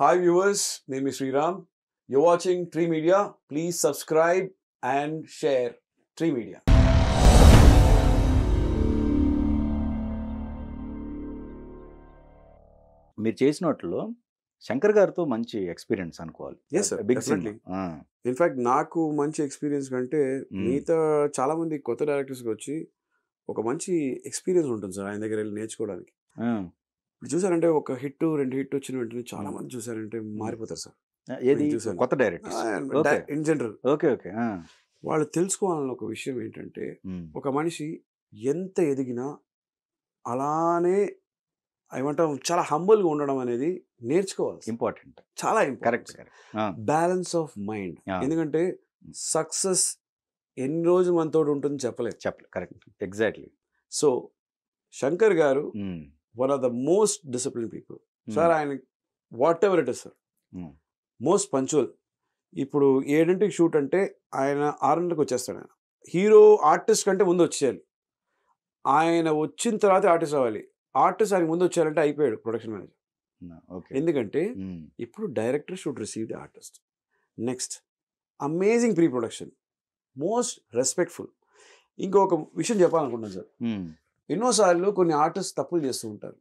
Hi viewers నేను మీ Sriram you watching Tree Media please subscribe and share Tree Media మీరు చేసినట్లో శంకర్ గారితో మంచి ఎక్స్పీరియన్స్ అనుకోవాలి బిగ్ ఇన్ఫాక్ట్ నాకు మంచి ఎక్స్పీరియన్స్ కంటే hmm. మిగతా చాలా మంది కొత్త డైరెక్టర్స్కి వచ్చి ఒక మంచి ఎక్స్పీరియన్స్ ఉంటుంది సార్ ఆయన దగ్గర వెళ్ళి నేర్చుకోవడానికి ఇప్పుడు చూసారంటే ఒక హిట్ రెండు హిట్ వచ్చిన వెంటనే చాలా మంది చూసారంటే మారిపోతారు సార్ ఏది కొత్త director in general okay okay వాళ్ళు తెలుసుకోవాలన్న ఒక విషయం ఏంటంటే ఒక మనిషి ఎంత ఎదిగినా అలానే ఏమంటాం చాలా హంబుల్గా ఉండడం అనేది నేర్చుకోవాలి ఇంపార్టెంట్ చాలా ఇంపార్టెంట్ బ్యాలెన్స్ ఆఫ్ మైండ్ ఎందుకంటే సక్సెస్ ఎన్ని రోజులు మనతో ఉంటుంది చెప్పలేదు చెప్పలేదు correct exactly so Shankar garu one of the most discipline people sir ఆయన whatever it is sir most punctual ఇప్పుడు ఏడింటికి షూట్ అంటే ఆయన ఆరున్నరకు వచ్చేస్తాడు ఆయన హీరో ఆర్టిస్ట్ కంటే ముందు వచ్చేయాలి ఆయన వచ్చిన తర్వాత ఆర్టిస్ట్ అవ్వాలి ఆర్టిస్ట్ ఆయన ముందు వచ్చేయాలంటే అయిపోయాడు ప్రొడక్షన్ మేనేజర్ hmm, ఎందుకంటే hmm. ఇప్పుడు director should receive the artist next amazing pre production most respectful ఇంకొక విషయం చెప్పాలనుకుంటున్నాను సార్ ఎన్నోసార్లు కొన్ని ఆర్టిస్ట్ తప్పులు చేస్తూ ఉంటారు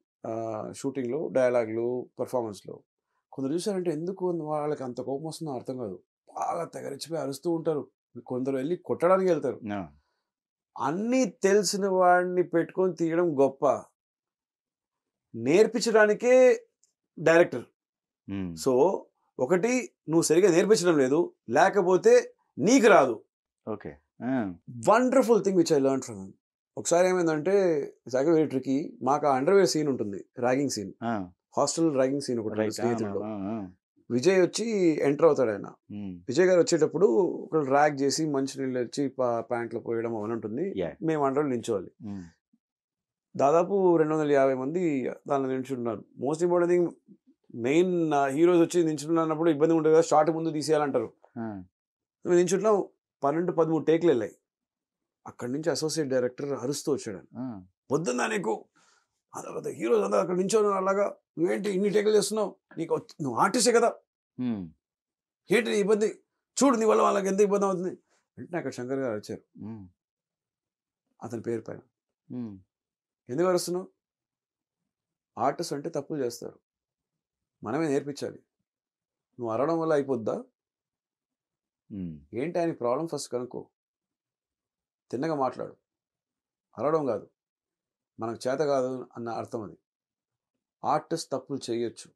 షూటింగ్లో డైలాగ్లు పర్ఫార్మెన్స్లో కొందరు చూసారంటే ఎందుకు వాళ్ళకి అంత కోపం వస్తుందో అర్థం కాదు బాగా తెగరిచిపోయి అరుస్తూ ఉంటారు కొందరు వెళ్ళి కొట్టడానికి వెళ్తారు అన్నీ తెలిసిన వాడిని పెట్టుకొని తీయడం గొప్ప నేర్పించడానికే డైరెక్టర్ సో ఒకటి నువ్వు సరిగా నేర్పించడం లేదు లేకపోతే నీకు రాదు okay wonderful thing which I learn from ఒకసారి ఏమైందంటే ఇట్స్ వెరీ ట్రికీ మాకు ఆ అండర్వేర్ సీన్ ఉంటుంది ragging scene hostel ragging scene ఒకటి స్నేహితుడు విజయ్ వచ్చి ఎంటర్ అవుతాడు ఆయన విజయ్ గారు వచ్చేటప్పుడు ఒకళ్ళు ర్యాగ్ చేసి మంచి నీళ్ళు వచ్చి ప్యాంట్లో పోయడం అవన్నీ ఉంటుంది మేము అండర్లో నించోవాలి దాదాపు రెండు వందల యాభై మంది దానిలో నిల్చుంటున్నారు most important thing main heroes వచ్చి నిల్చున్నప్పుడు ఇబ్బంది ఉంటుంది కదా షార్ట్ ముందు తీసేయాలంటారు నిల్చుంటాం పన్నెండు పదమూడు టేకులు వెళ్ళాయి అక్కడి నుంచి అసోసియేట్ డైరెక్టర్ అరుస్తూ వచ్చాడు పొద్దున్న నీకు పెద్ద హీరో అంతా అక్కడ నుంచో అలాగా నువ్వేంటి ఇన్ని టేకలు చేస్తున్నావు నీకు నువ్వు ఆర్టిస్టే కదా ఏంటి ఇబ్బంది చూడు నీ వల్ల వాళ్ళకి ఎంత ఇబ్బంది అవుతుంది వెంటనే అక్కడ శంకర్ గారు వచ్చారు అతని పేరు పైన ఎందుకు అరుస్తున్నావు ఆర్టిస్ట్ అంటే తప్పులు చేస్తారు మనమే నేర్పించాలి నువ్వు అరవడం వల్ల అయిపోద్దా ఏంటి ఆయన ప్రాబ్లం ఫస్ట్ కనుక్కో తిన్నగా మాట్లాడు అరవడం కాదు మనకు చేత కాదు అన్న అర్థం అది ఆర్టిస్ట్ తప్పులు చేయొచ్చు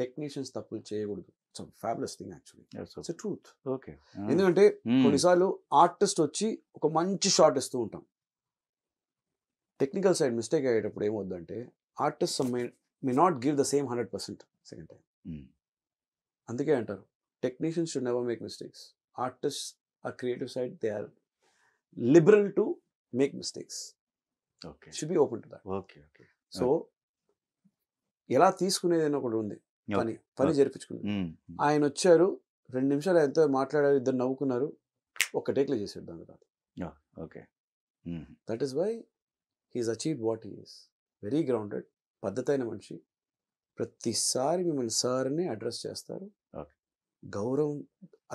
టెక్నీషియన్స్ తప్పులు చేయకూడదు fabulous thing actually truth okay hmm. ఎందుకంటే hmm. కొన్నిసార్లు ఆర్టిస్ట్ వచ్చి ఒక మంచి షార్ట్ ఇస్తూ ఉంటాం టెక్నికల్ సైడ్ మిస్టేక్ అయ్యేటప్పుడు అంటే artist may may not give the same hundred percent second time hmm. అందుకే అంటారు technicians should never make mistakes artist ఆ creative side they are liberal to make mistakes Okay. Should be open to so ఎలా తీసుకునేది So, ఒకటి ఉంది పని పని జరిపించుకుంది ఆయన వచ్చారు రెండు నిమిషాలు ఎంతో మాట్లాడారు ఇద్దరు నవ్వుకున్నారు ఒక టేక్లో చేసాడు దాని తర్వాత okay that is why he is achieve what is very grounded పద్ధతైన మనిషి ప్రతిసారి మిమ్మల్ని సార్ సార్ని అడ్రస్ చేస్తారు గౌరవం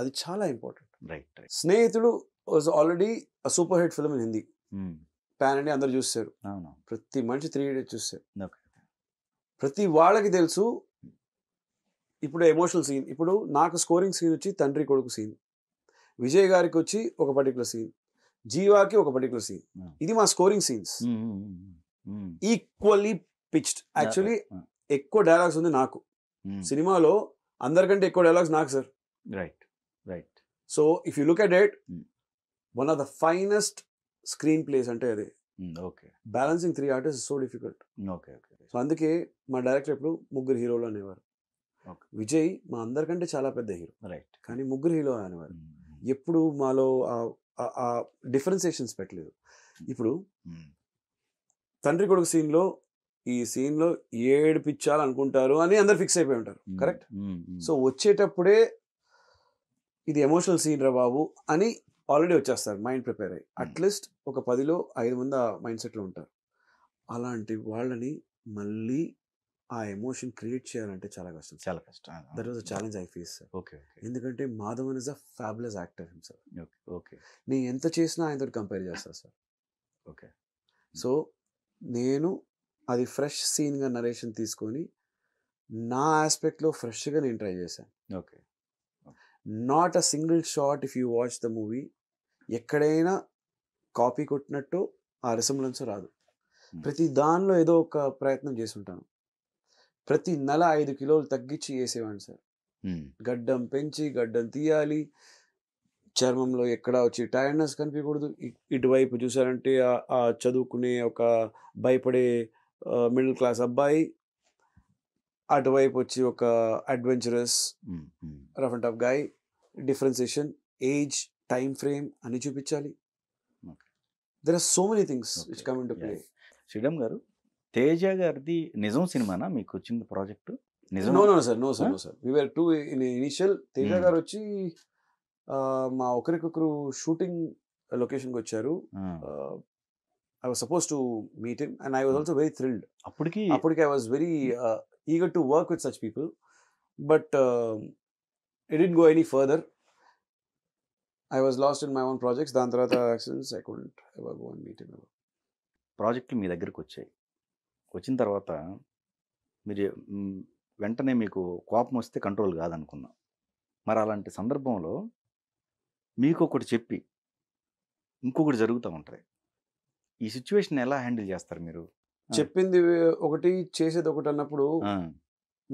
అది చాలా important right Snehitudu was already super hit film Hindi pan India అందరు చూస్తారు ప్రతి మనిషి త్రీ ఇడియట్ చూస్తారు ప్రతి వాళ్ళకి తెలుసు ఇప్పుడు ఎమోషనల్ సీన్ ఇప్పుడు నాకు స్కోరింగ్ సీన్ వచ్చి తండ్రి కొడుకు సీన్ విజయ్ గారికి వచ్చి ఒక పర్టికులర్ సీన్ జీవాకి ఒక పర్టికులర్ సీన్ ఇది మా scoring scenes equally pitched actually ఎక్కువ డైలాగ్స్ ఉంది నాకు సినిమాలో అందరికంటే ఎక్కువ డైలాగ్స్ నాకు sir right right so if you look at it one of the finest screenplays అంటే అది okay balancing three artist so difficult okay okay so అందుకే మా డైరెక్టర్ ఇప్పుడు ముగ్గురు హీరోలు అనేవారు విజయ్ మా అందరికంటే చాలా పెద్ద హీరో రైట్ కానీ ముగ్గురు హీరో అనేవారు ఎప్పుడు మాలో ఆ డిఫరెన్సేషన్స్ పెట్టలేదు ఇప్పుడు తండ్రి కొడుకు సీన్లో ఈ సీన్లో అనుకుంటారు అని అందరు ఫిక్స్ అయిపోయి ఉంటారు కరెక్ట్ సో వచ్చేటప్పుడే ఇది ఎమోషనల్ సీన్ రా బాబు అని ఆల్రెడీ వచ్చేస్తారు మైండ్ ప్రిపేర్ అయ్యి అట్లీస్ట్ ఒక పదిలో ఐదు మంది ఆ మైండ్ సెట్లో ఉంటారు అలాంటి వాళ్ళని మళ్ళీ ఆ ఎమోషన్ క్రియేట్ చేయాలంటే చాలా కష్టం చాలా కష్టం that was a challenge I face okay ఎందుకంటే Madhavan is a fabulous actor sir okay okay నేను ఎంత చేసినా ఆయనతో కంపేర్ చేస్తాను సార్ ఓకే సో నేను అది ఫ్రెష్ సీన్గా నరేషన్ తీసుకొని నా ఆస్పెక్ట్లో ఫ్రెష్గా నేను ట్రై చేశాను okay not a single shot if you watch the movie ఎక్కడైనా కాపీ కొట్టినట్టు ఆ రిసెంబ్లెన్స్ రాదు ప్రతి దానిలో ఏదో ఒక ప్రయత్నం చేసి ఉంటాను ప్రతి నెల ఐదు కిలోలు తగ్గించి వేసేవాడిని సార్ గడ్డం పెంచి గడ్డం తీయాలి చర్మంలో ఎక్కడ వచ్చి టైర్డ్నెస్ కనిపించకూడదు ఇటువైపు చూసారంటే ఆ చదువుకునే ఒక భయపడే మిడిల్ క్లాస్ అబ్బాయి అటువైపు వచ్చి ఒక adventurous rough and tough guy differentiation age time frame అని చూపించాలి there are so many things which come into play Sriram garu Teja గారిది నిజం సినిమానా మీకు వచ్చింది ప్రాజెక్ట్ నిజం no no sir no sir no sir we are too in initial Teja garu వచ్చి మా ఒకరికొకరు షూటింగ్ లొకేషన్కి వచ్చారు I was suppose to meet him and I was also very thrilled అప్పటికి అప్పటికి I was very eager to work with such people but it didn't go any further I was lost in my own projects దాని తర్వాత accidents I couldn't ever go and meet ever ప్రాజెక్ట్లు మీ దగ్గరికి వచ్చాయి వచ్చిన తర్వాత మీరు వెంటనే మీకు కోపం వస్తే కంట్రోల్ కాదనుకున్నాం మరి అలాంటి సందర్భంలో మీకు ఒకటి చెప్పి ఇంకొకటి జరుగుతూ ఉంటుంది ఈ సిచ్యువేషన్ ఎలా హ్యాండిల్ చేస్తారు మీరు చెప్పింది ఒకటి చేసేది ఒకటి అన్నప్పుడు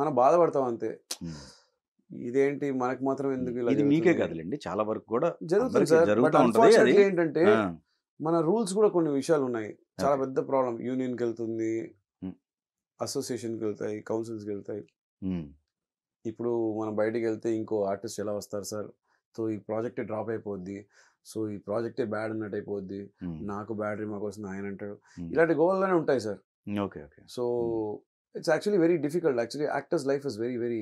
మనం బాధపడతాం అంతే ఇదేంటి మనకు మాత్రం ఎందుకు ఇలా ఇది మీకే కాదులేండి చాలా వరకు కూడా జరుగుతుంది సార్ ఏంటంటే మన రూల్స్ కూడా కొన్ని విషయాలు ఉన్నాయి చాలా పెద్ద ప్రాబ్లం యూనియన్కి వెళ్తుంది అసోసియేషన్కి వెళ్తాయి కౌన్సిల్స్కి వెళ్తాయి ఇప్పుడు మనం బయటకు వెళ్తే ఇంకో ఆర్టిస్ట్ ఎలా వస్తారు సార్ సో ఈ ప్రాజెక్టే డ్రాప్ అయిపోద్ది సో ఈ ప్రాజెక్టే బ్యాడ్ అన్నట్టు అయిపోద్ది నాకు బ్యాటరీ మాకు వస్తుంది ఆయన అంటాడు ఇలాంటి గోల్లోనే ఉంటాయి sir okay okay so it's actually very difficult actually actors life is very very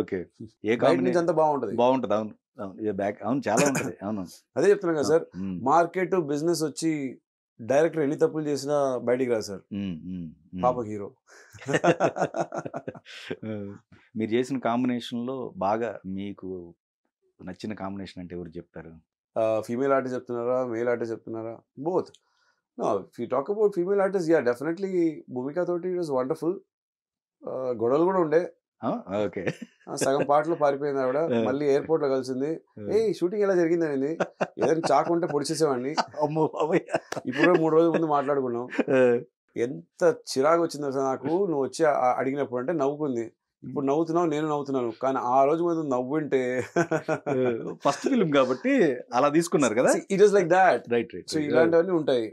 okay ఏ కాంబినేషన్ అంతా బాగుంటుంది బాగుంటుంది అవును అవును బ్యాక్ అవును చాలా ఉంటుంది అవును అదే చెప్తున్నా కదా సార్ మార్కెట్ బిజినెస్ వచ్చి డైరెక్టర్ ఎన్ని తప్పులు చేసినా బయటికి రా సార్ పాప హీరో మీరు చేసిన కాంబినేషన్లో బాగా మీకు నచ్చిన కాంబినేషన్ అంటే ఎవరు చెప్తారు ఫీమేల్ ఆర్టిస్ట్ చెప్తున్నారా మేల్ ఆర్టిస్ట్ చెప్తున్నారా both talk about female artist ya definitely Bhumika తోటి ఇట్ వాస్ వండర్ఫుల్ గొడవలు కూడా ఉండే ఓకే సగం పాటలు పారిపోయింది ఆవిడ మళ్ళీ ఎయిర్పోర్ట్ లో కలిసింది ఏ షూటింగ్ ఎలా జరిగింది అనేది ఏదైనా చాకు ఉంటే పొడిచేసేవాడిని అమ్మో మూడు రోజుల ముందు మాట్లాడుకున్నాం ఎంత చిరాకు వచ్చింది సార్ నాకు నువ్వు వచ్చి అడిగినప్పుడు అంటే నవ్వుకుంది ఇప్పుడు నవ్వుతున్నావు నేను నవ్వుతున్నాను కానీ ఆ రోజు మీద నవ్వుంటే ఫస్ట్ ఫిలిం కాబట్టి అలా తీసుకున్నారు కదా it is like that right right so ఇలాంటివన్నీ ఉంటాయి